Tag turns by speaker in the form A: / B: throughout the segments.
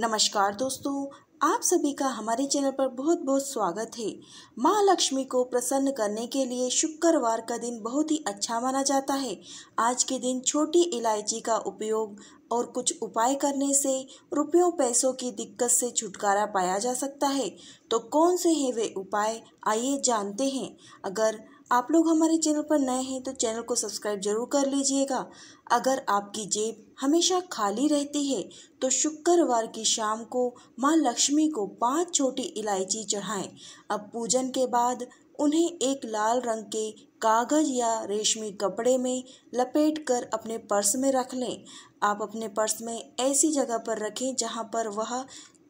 A: नमस्कार दोस्तों आप सभी का हमारे चैनल पर बहुत बहुत स्वागत है माँ लक्ष्मी को प्रसन्न करने के लिए शुक्रवार का दिन बहुत ही अच्छा माना जाता है आज के दिन छोटी इलायची का उपयोग और कुछ उपाय करने से रुपयों पैसों की दिक्कत से छुटकारा पाया जा सकता है तो कौन से हैं वे उपाय आइए जानते हैं अगर आप लोग हमारे चैनल पर नए हैं तो चैनल को सब्सक्राइब जरूर कर लीजिएगा अगर आपकी जेब हमेशा खाली रहती है तो शुक्रवार की शाम को माँ लक्ष्मी को पांच छोटी इलायची चढ़ाएं अब पूजन के बाद उन्हें एक लाल रंग के कागज या रेशमी कपड़े में लपेट कर अपने पर्स में रख लें आप अपने पर्स में ऐसी जगह पर रखें जहाँ पर वह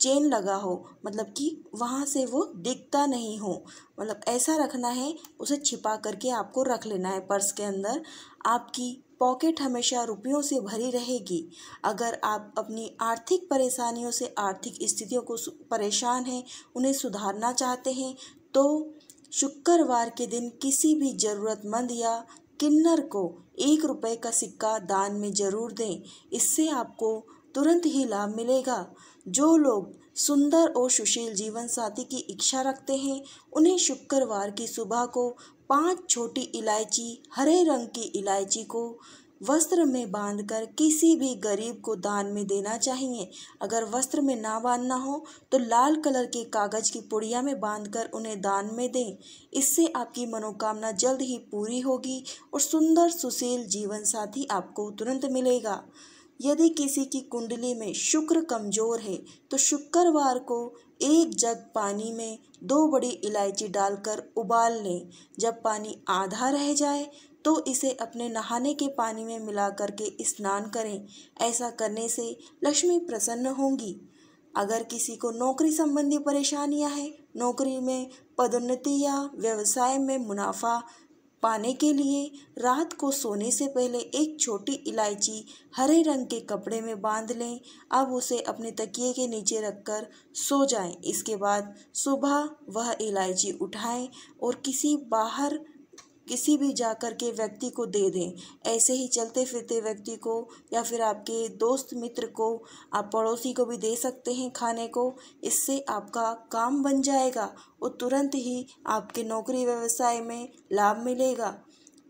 A: चेन लगा हो मतलब कि वहाँ से वो दिखता नहीं हो मतलब ऐसा रखना है उसे छिपा करके आपको रख लेना है पर्स के अंदर आपकी पॉकेट हमेशा रुपयों से भरी रहेगी अगर आप अपनी आर्थिक परेशानियों से आर्थिक स्थितियों को परेशान हैं उन्हें सुधारना चाहते हैं तो शुक्रवार के दिन किसी भी ज़रूरतमंद या किन्नर को एक रुपए का सिक्का दान में ज़रूर दें इससे आपको तुरंत ही लाभ मिलेगा जो लोग सुंदर और सुशील जीवन साथी की इच्छा रखते हैं उन्हें शुक्रवार की सुबह को पांच छोटी इलायची हरे रंग की इलायची को वस्त्र में बांधकर किसी भी गरीब को दान में देना चाहिए अगर वस्त्र में ना बांधना हो तो लाल कलर के कागज़ की पुड़िया में बांधकर उन्हें दान में दें इससे आपकी मनोकामना जल्द ही पूरी होगी और सुंदर सुशील जीवन साथी आपको तुरंत मिलेगा यदि किसी की कुंडली में शुक्र कमज़ोर है तो शुक्रवार को एक जग पानी में दो बड़ी इलायची डालकर उबाल लें जब पानी आधा रह जाए तो इसे अपने नहाने के पानी में मिला करके स्नान करें ऐसा करने से लक्ष्मी प्रसन्न होंगी अगर किसी को नौकरी संबंधी परेशानियां हैं नौकरी में पदोन्नति या व्यवसाय में मुनाफा पाने के लिए रात को सोने से पहले एक छोटी इलायची हरे रंग के कपड़े में बांध लें अब उसे अपने तकिए के नीचे रखकर सो जाएं। इसके बाद सुबह वह इलायची उठाएं और किसी बाहर किसी भी जाकर के व्यक्ति को दे दें ऐसे ही चलते फिरते व्यक्ति को या फिर आपके दोस्त मित्र को आप पड़ोसी को भी दे सकते हैं खाने को इससे आपका काम बन जाएगा और तुरंत ही आपके नौकरी व्यवसाय में लाभ मिलेगा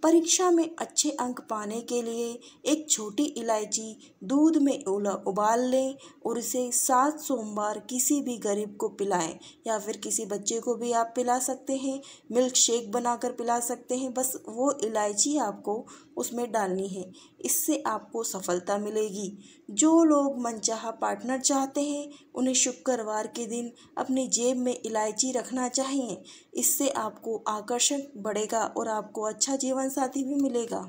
A: परीक्षा में अच्छे अंक पाने के लिए एक छोटी इलायची दूध में उबाल लें और इसे सात सोमवार किसी भी गरीब को पिलाएं या फिर किसी बच्चे को भी आप पिला सकते हैं मिल्क शेक बनाकर पिला सकते हैं बस वो इलायची आपको उसमें डालनी है इससे आपको सफलता मिलेगी जो लोग मनचाहा पार्टनर चाहते हैं उन्हें शुक्रवार के दिन अपनी जेब में इलायची रखना चाहिए इससे आपको आकर्षण बढ़ेगा और आपको अच्छा जीवन साथी भी मिलेगा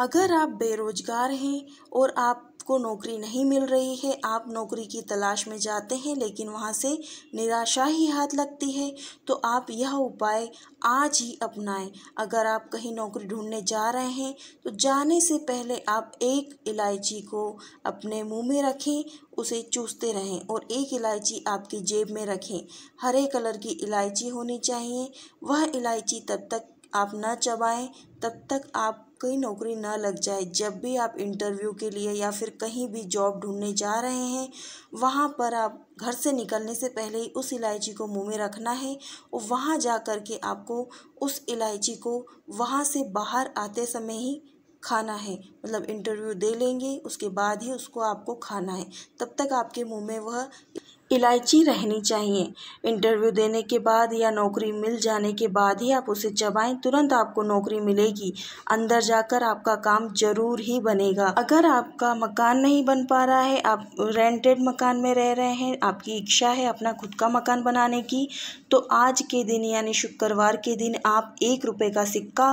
A: अगर आप बेरोजगार हैं और आपको नौकरी नहीं मिल रही है आप नौकरी की तलाश में जाते हैं लेकिन वहाँ से निराशा ही हाथ लगती है तो आप यह उपाय आज ही अपनाएं अगर आप कहीं नौकरी ढूंढने जा रहे हैं तो जाने से पहले आप एक इलायची को अपने मुंह में रखें उसे चूसते रहें और एक इलायची आपकी जेब में रखें हरे कलर की इलायची होनी चाहिए वह इलायची तब तक आप न चबाएं तब तक आप कोई नौकरी ना लग जाए जब भी आप इंटरव्यू के लिए या फिर कहीं भी जॉब ढूंढने जा रहे हैं वहाँ पर आप घर से निकलने से पहले ही उस इलायची को मुंह में रखना है और वहाँ जा कर के आपको उस इलायची को वहाँ से बाहर आते समय ही खाना है मतलब इंटरव्यू दे लेंगे उसके बाद ही उसको आपको खाना है तब तक आपके मुंह में वह इलायची रहनी चाहिए इंटरव्यू देने के बाद या नौकरी मिल जाने के बाद ही आप उसे चबाएं तुरंत आपको नौकरी मिलेगी अंदर जाकर आपका काम जरूर ही बनेगा अगर आपका मकान नहीं बन पा रहा है आप रेंटेड मकान में रह रहे हैं आपकी इच्छा है अपना खुद का मकान बनाने की तो आज के दिन यानी शुक्रवार के दिन आप एक रुपये का सिक्का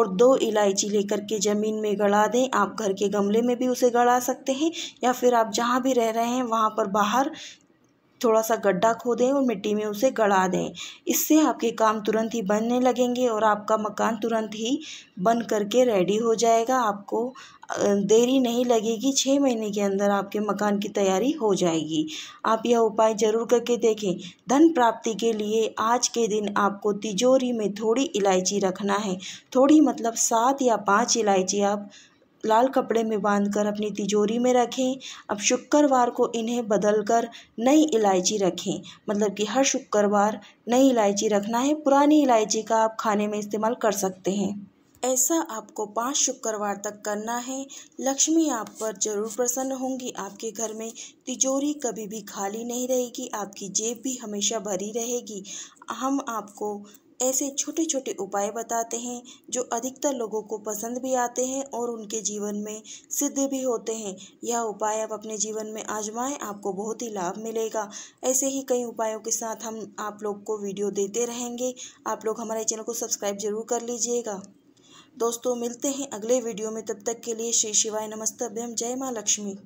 A: और दो इलायची लेकर के ज़मीन में गड़ा दें आप घर के गमले में भी उसे गड़ा सकते हैं या फिर आप जहाँ भी रह रहे हैं वहाँ पर बाहर थोड़ा सा गड्ढा खोदें और मिट्टी में उसे गड़ा दें इससे आपके काम तुरंत ही बनने लगेंगे और आपका मकान तुरंत ही बन करके रेडी हो जाएगा आपको देरी नहीं लगेगी छः महीने के अंदर आपके मकान की तैयारी हो जाएगी आप यह उपाय जरूर करके देखें धन प्राप्ति के लिए आज के दिन आपको तिजोरी में थोड़ी इलायची रखना है थोड़ी मतलब सात या पाँच इलायची आप लाल कपड़े में बांधकर अपनी तिजोरी में रखें अब शुक्रवार को इन्हें बदलकर नई इलायची रखें मतलब कि हर शुक्रवार नई इलायची रखना है पुरानी इलायची का आप खाने में इस्तेमाल कर सकते हैं ऐसा आपको पाँच शुक्रवार तक करना है लक्ष्मी आप पर जरूर प्रसन्न होंगी आपके घर में तिजोरी कभी भी खाली नहीं रहेगी आपकी जेब भी हमेशा भरी रहेगी हम आपको ऐसे छोटे छोटे उपाय बताते हैं जो अधिकतर लोगों को पसंद भी आते हैं और उनके जीवन में सिद्ध भी होते हैं यह उपाय आप अपने जीवन में आजमाएं आपको बहुत ही लाभ मिलेगा ऐसे ही कई उपायों के साथ हम आप लोग को वीडियो देते रहेंगे आप लोग हमारे चैनल को सब्सक्राइब जरूर कर लीजिएगा दोस्तों मिलते हैं अगले वीडियो में तब तक के लिए श्री शिवाय अभ्यम जय माँ लक्ष्मी